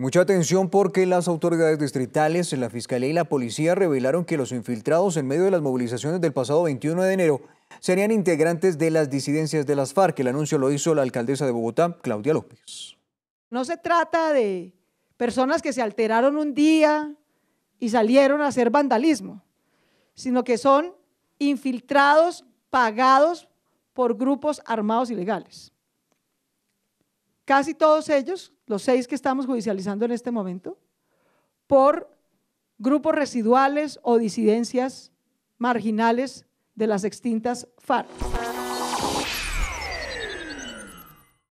mucha atención porque las autoridades distritales, la Fiscalía y la Policía revelaron que los infiltrados en medio de las movilizaciones del pasado 21 de enero serían integrantes de las disidencias de las FARC. El anuncio lo hizo la alcaldesa de Bogotá, Claudia López. No se trata de personas que se alteraron un día y salieron a hacer vandalismo, sino que son infiltrados pagados por grupos armados ilegales casi todos ellos, los seis que estamos judicializando en este momento, por grupos residuales o disidencias marginales de las extintas FARC.